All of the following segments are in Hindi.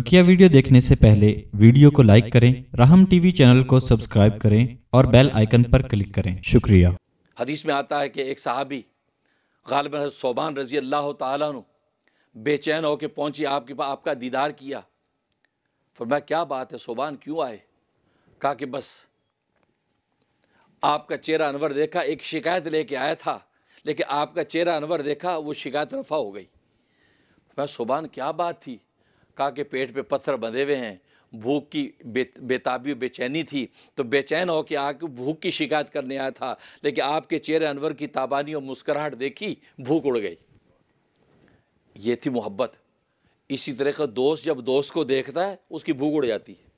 बकिया वीडियो देखने से पहले वीडियो को लाइक करें राहम टीवी चैनल को सब्सक्राइब करें और बेल आइकन पर क्लिक करें शुक्रिया हदीस में आता है कि एक साहबी गालिब सोबान रजी अल्लाह तु बेचैन होकर पहुंची आपके पास आपका दीदार किया फरमाया क्या बात है सोबान क्यों आए कहा कि बस आपका चेहरा अनवर देखा एक शिकायत लेके आया था लेकिन आपका चेहरा अनवर देखा वो शिकायत रफा हो गई मैं सोबान क्या बात थी का के पेट पे पत्थर बंधे हुए हैं भूख की बे बेताबी बेचैनी थी तो बेचैन हो के आके भूख की शिकायत करने आया था लेकिन आपके चेहरे अनवर की ताबानी और मुस्कुराहट देखी भूख उड़ गई ये थी मोहब्बत इसी तरह का दोस्त जब दोस्त को देखता है उसकी भूख उड़ जाती है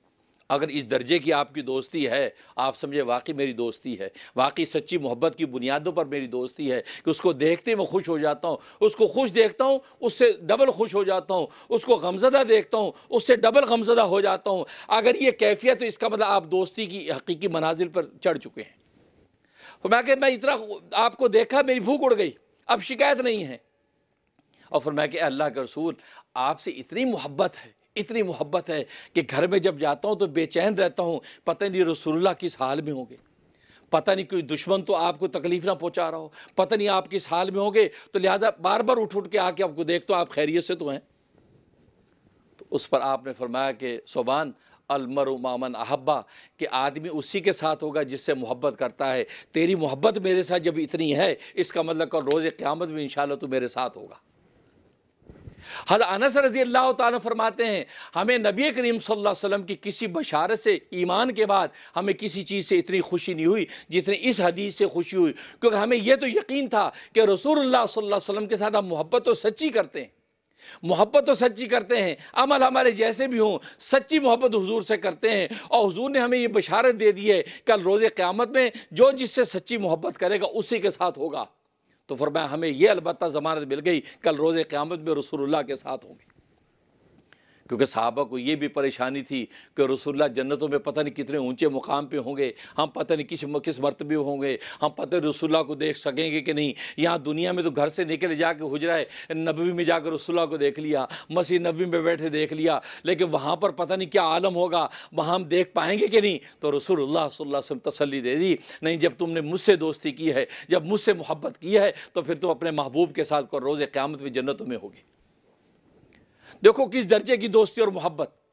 अगर इस दर्जे की आपकी दोस्ती है आप समझे वाकई मेरी दोस्ती है वाकई सच्ची मोहब्बत की बुनियादों पर मेरी दोस्ती है कि उसको देखते मैं खुश हो जाता हूँ उसको खुश देखता हूँ उससे डबल खुश हो जाता हूँ उसको गमजदा देखता हूँ उससे डबल गमजदा हो जाता हूँ अगर ये कैफियत तो इसका मतलब आप दोस्ती की हकीकी मनाजिल पर चढ़ चुके हैं तो मैं कह मैं इतना आपको देखा मेरी भूख उड़ गई अब शिकायत नहीं है और मैं कह अल्लाह के रसूल आपसे इतनी मोहब्बत है इतनी मोहब्बत है कि घर में जब जाता हूँ तो बेचैन रहता हूँ पता नहीं रसूलुल्लाह किस हाल में होंगे पता नहीं कोई दुश्मन तो आपको तकलीफ़ ना पहुँचा रहा हो पता नहीं आप किस हाल में होंगे तो लिहाजा बार बार उठ उठ के आके आपको देख तो आप खैरियत से तो हैं तो उस पर आपने फरमाया कि सोबान अलमर उमामन अहब्बा कि आदमी उसी के साथ होगा जिससे मोहब्बत करता है तेरी मोहब्बत मेरे साथ जब इतनी है इसका मतलब कल रोज़ क़्यामत में इन तो मेरे साथ होगा हज़र अनस रजी अल्लाह तरमाते हैं हमें नबी करीम सल्लल्लाहु की किसी बशारत से ईमान के बाद हमें किसी चीज़ से इतनी खुशी नहीं हुई जितनी इस हदीस से खुशी हुई क्योंकि हमें यह तो यकीन था कि रसूल सल्लम के साथ हम मोहब्बत तो सच्ची करते हैं मोहब्बत तो सच्ची करते हैं अमल हमारे जैसे भी हों सच्ची मोहब्बत हुजूर से करते हैं और हुजूर ने हमें ये बशारत दे दी है कल रोज़ क़्यामत में जो जिससे सच्ची मोहब्बत करेगा उसी के साथ होगा तो फरमाया हमें यह अलबत् ज़मानत मिल गई कल रोज़ क़्यामत में रसूलुल्लाह के साथ होंगे क्योंकि साहबा को ये भी परेशानी थी कि रसुल्ला जन्नतों में पता नहीं कितने ऊंचे मुकाम पे होंगे हम पता नहीं किस किस मरतबे होंगे हम पता नहीं रसुल्ला को देख सकेंगे कि नहीं यहाँ दुनिया में तो घर से निकले जाके है नबी में जाकर रसुल्ला को देख लिया मसीह नबी में बैठे देख लिया लेकिन वहाँ पर पता नहीं क्या आलम होगा वहाँ हम देख पाएंगे कि नहीं तो रसोल्ला से तसली दे दी नहीं जब तुमने मुझसे दोस्ती की है जब मुझसे मोहब्बत की है तो फिर तुम अपने महबूब के साथ को रोज़ क़्यामत में जन्नतों में होगी देखो किस दर्जे की दोस्ती और मोहब्बत